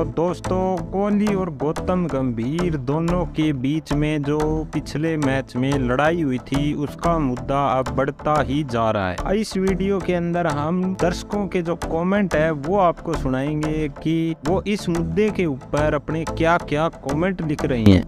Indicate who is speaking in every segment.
Speaker 1: तो दोस्तों कोहली और गौतम गंभीर दोनों के बीच में जो पिछले मैच में लड़ाई हुई थी उसका मुद्दा अब बढ़ता ही जा रहा है इस वीडियो के अंदर हम दर्शकों के जो कमेंट है वो आपको सुनाएंगे कि वो इस मुद्दे के ऊपर अपने क्या क्या कमेंट लिख रही हैं।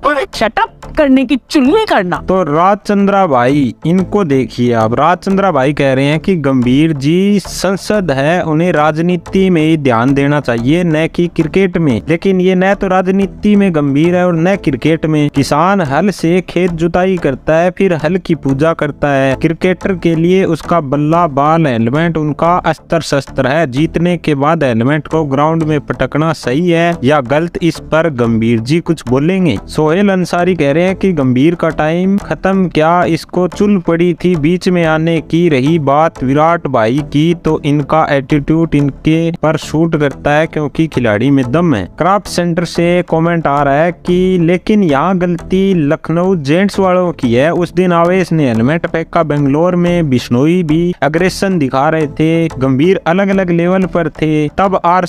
Speaker 1: करने की चुल्ली करना तो राजचंद्रा भाई इनको देखिए आप राजचंद्रा भाई कह रहे हैं कि गंभीर जी संसद है उन्हें राजनीति में ही ध्यान देना चाहिए न कि क्रिकेट में लेकिन ये न तो राजनीति में गंभीर है और न क्रिकेट में किसान हल से खेत जुताई करता है फिर हल की पूजा करता है क्रिकेटर के लिए उसका बल्ला बाल हेलमेट उनका अस्त्र शस्त्र है जीतने के बाद हेलमेट को ग्राउंड में पटकना सही है या गलत इस पर गंभीर जी कुछ बोलेंगे सोहेल अंसारी कह रहे हैं कि गंभीर का टाइम ख़त्म क्या इसको चुल पड़ी थी बीच में आने की रही बात विराट भाई की तो इनका एटीट्यूड इनके पर शूट करता है क्योंकि खिलाड़ी में दम है क्राफ्ट सेंटर से कमेंट आ रहा है कि लेकिन यहाँ गलती लखनऊ जेंट्स वालों की है उस दिन आवेश ने हेलमेट फेंका बेंगलोर में बिश्नोई भी अग्रेशन दिखा रहे थे गंभीर अलग अलग लेवल पर थे तब आर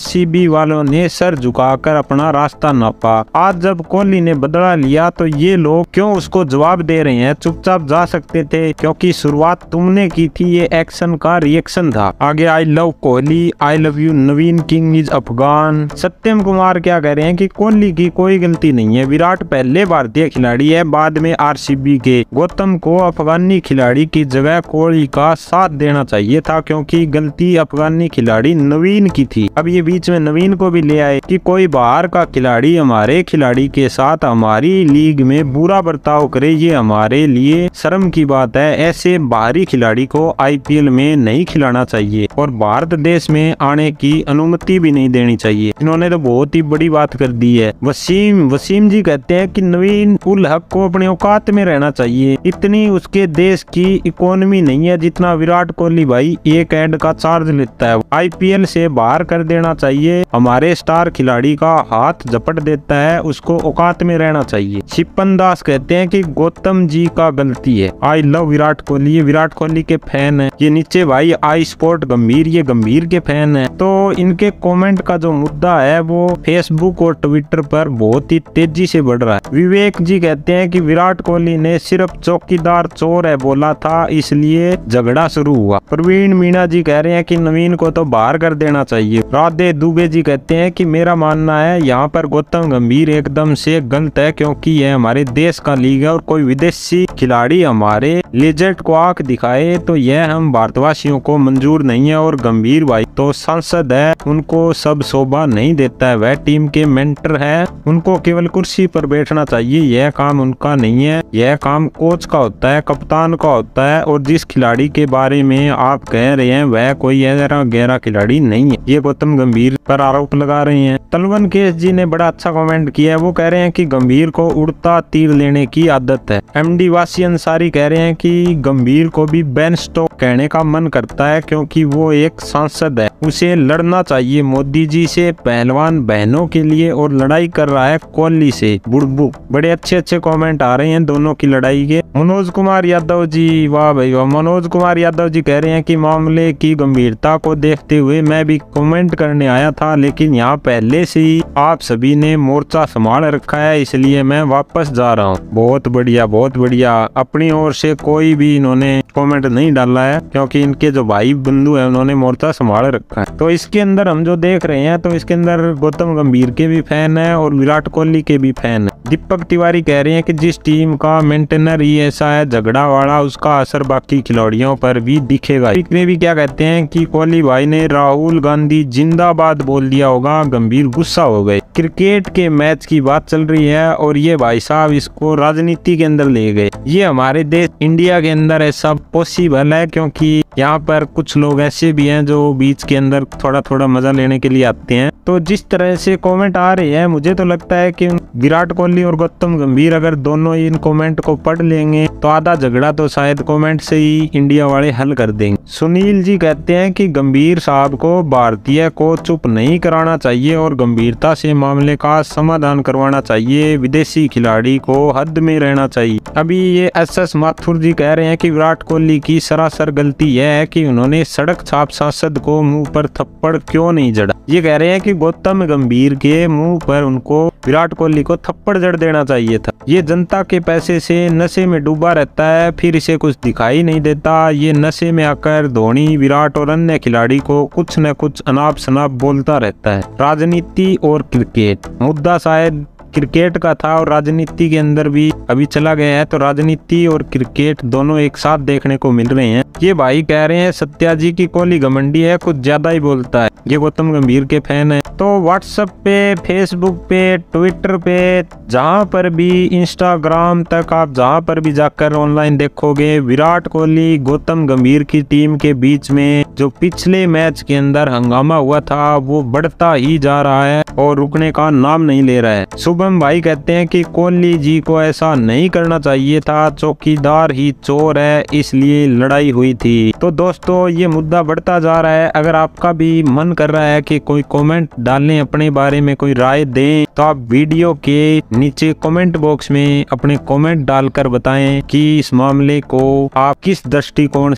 Speaker 1: वालों ने सर झुका अपना रास्ता नापा आज जब कोहली ने बदला लिया तो ये लोग क्यों उसको जवाब दे रहे हैं चुपचाप जा सकते थे क्योंकि शुरुआत तुमने की थी ये एक्शन का रिएक्शन था आगे I love Kohli I love you Naveen king is Afghan Satyam Kumar क्या कह रहे हैं कि कोहली की कोई गलती नहीं है विराट पहले भारतीय खिलाड़ी है बाद में आर के गौतम को अफगानी खिलाड़ी की जगह कोहली का साथ देना चाहिए था क्योंकि गलती अफगानी खिलाड़ी नवीन की थी अब ये बीच में नवीन को भी ले आए कि कोई बाहर का खिलाड़ी हमारे खिलाड़ी के साथ हमारी लीग में बुरा बर्ताव करे ये हमारे लिए शर्म की बात है ऐसे बाहरी खिलाड़ी को आईपीएल में नहीं खिलाना चाहिए और भारत देश में आने की अनुमति भी नहीं देनी चाहिए इन्होंने तो बहुत ही बड़ी बात कर दी है वसीम वसीम जी कहते हैं कि नवीन उल हक को अपने औकात में रहना चाहिए इतनी उसके देश की इकोनॉमी नहीं है जितना विराट कोहली भाई एक एंड का चार्ज लेता है आईपीएल से बाहर कर देना चाहिए हमारे स्टार खिलाड़ी का हाथ झपट देता है उसको औकात में रहना चाहिए छिपन दास कहते हैं कि गौतम जी का गलती है आई लव विराट कोहली ये विराट कोहली के फैन है ये नीचे भाई आई स्पोर्ट गंभीर ये गंभीर के फैन है तो इनके कमेंट का जो मुद्दा है वो फेसबुक और ट्विटर पर बहुत ही तेजी से बढ़ रहा है विवेक जी कहते हैं कि विराट कोहली ने सिर्फ चौकीदार चोर है बोला था इसलिए झगड़ा शुरू हुआ प्रवीण मीणा जी कह रहे हैं कि नवीन को तो बाहर कर देना चाहिए राधे दुबे जी कहते हैं कि मेरा मानना है यहाँ पर गौतम गंभीर एकदम से गलत है क्योंकि ये हमारे हमारे देश का लीग है और कोई विदेशी खिलाड़ी हमारे लेजेंड को आंख दिखाए तो यह हम भारतवासियों को मंजूर नहीं है और गंभीर भाई तो सांसद है उनको सब शोभा नहीं देता है वह टीम के मेंटर है उनको केवल कुर्सी पर बैठना चाहिए यह काम उनका नहीं है यह काम कोच का होता है कप्तान का होता है और जिस खिलाड़ी के बारे में आप कह रहे हैं वह कोई ऐसा गहरा खिलाड़ी नहीं है ये गौतम गंभीर पर आरोप लगा रहे हैं तलवन केस जी ने बड़ा अच्छा कमेंट किया है वो कह रहे हैं कि गंभीर को उड़ता तीर लेने की आदत है एम डी वासी अंसारी कह रहे हैं कि गंभीर को भी बैन स्टॉक कहने का मन करता है क्योंकि वो एक सांसद है उसे लड़ना चाहिए मोदी जी से पहलवान बहनों के लिए और लड़ाई कर रहा है कोहली से बुड़बू बड़े अच्छे अच्छे कमेंट आ रहे हैं दोनों की लड़ाई के मनोज कुमार यादव जी वाह भाई वाह मनोज कुमार यादव जी कह रहे हैं कि मामले की गंभीरता को देखते हुए मैं भी कमेंट करने आया था लेकिन यहाँ पहले से ही आप सभी ने मोर्चा संभाल रखा है इसलिए मैं वापस जा जा रहा हूँ बहुत बढ़िया बहुत बढ़िया अपनी ओर से कोई भी इन्होंने कमेंट नहीं डाला है क्योंकि इनके जो भाई बंधु है उन्होंने मोर्चा संभाल रखा है तो इसके अंदर हम जो देख रहे हैं तो इसके अंदर गौतम गंभीर के भी फैन है और विराट कोहली के भी फैन है दीपक तिवारी कह रहे हैं कि जिस टीम का मेंटेनर ही ऐसा है झगड़ा वाला उसका असर बाकी खिलाड़ियों पर भी दिखेगा ने भी क्या कहते हैं कि कोहली भाई ने राहुल गांधी जिंदाबाद बोल दिया होगा गंभीर गुस्सा हो गए क्रिकेट के मैच की बात चल रही है और ये भाई साहब साहब इसको राजनीति के अंदर ले गए ये हमारे देश इंडिया के अंदर ऐसा पॉसिबल है क्योंकि यहाँ पर कुछ लोग ऐसे भी हैं जो बीच के अंदर थोड़ा थोड़ा मजा लेने के लिए आते हैं तो जिस तरह से कमेंट आ रहे हैं मुझे तो लगता है कि विराट कोहली और गौतम गंभीर अगर दोनों इन कमेंट को पढ़ लेंगे तो आधा झगड़ा तो शायद कमेंट से ही इंडिया वाले हल कर देंगे सुनील जी कहते हैं कि गंभीर साहब को भारतीय को चुप नहीं कराना चाहिए और गंभीरता से मामले का समाधान करवाना चाहिए विदेशी खिलाड़ी कोहली को हद में रहना चाहिए अभी ये एस एस माथुर जी कह रहे हैं कि विराट कोहली की सरासर गलती यह है कि उन्होंने सड़क छाप सांसद को मुंह पर थप्पड़ क्यों नहीं जड़ा ये कह रहे हैं कि गौतम गंभीर के मुंह पर उनको विराट कोहली को थप्पड़ जड़ देना चाहिए था ये जनता के पैसे से नशे में डूबा रहता है फिर इसे कुछ दिखाई नहीं देता ये नशे में आकर धोनी विराट और अन्य खिलाड़ी को कुछ न कुछ अनाप शनाप बोलता रहता है राजनीति और क्रिकेट मुद्दा शायद क्रिकेट का था और राजनीति के अंदर भी अभी चला गया है तो राजनीति और क्रिकेट दोनों एक साथ देखने को मिल रहे हैं ये भाई कह रहे हैं सत्याजी की कोहली घमंडी है कुछ ज्यादा ही बोलता है ये गौतम गंभीर के फैन है तो व्हाट्सएप पे फेसबुक पे ट्विटर पे जहाँ पर भी इंस्टाग्राम तक आप जहाँ पर भी जाकर ऑनलाइन देखोगे विराट कोहली गौतम गंभीर की टीम के बीच में जो पिछले मैच के अंदर हंगामा हुआ था वो बढ़ता ही जा रहा है और रुकने का नाम नहीं ले रहा है सुबह शुभम भाई कहते हैं कि कोहली जी को ऐसा नहीं करना चाहिए था चौकीदार ही चोर है इसलिए लड़ाई हुई थी तो दोस्तों ये मुद्दा बढ़ता जा रहा है अगर आपका भी मन कर रहा है कि कोई कमेंट डालें अपने बारे में कोई राय दें तो आप वीडियो के नीचे कमेंट बॉक्स में अपने कमेंट डालकर बताएं कि इस मामले को आप किस दृष्टिकोण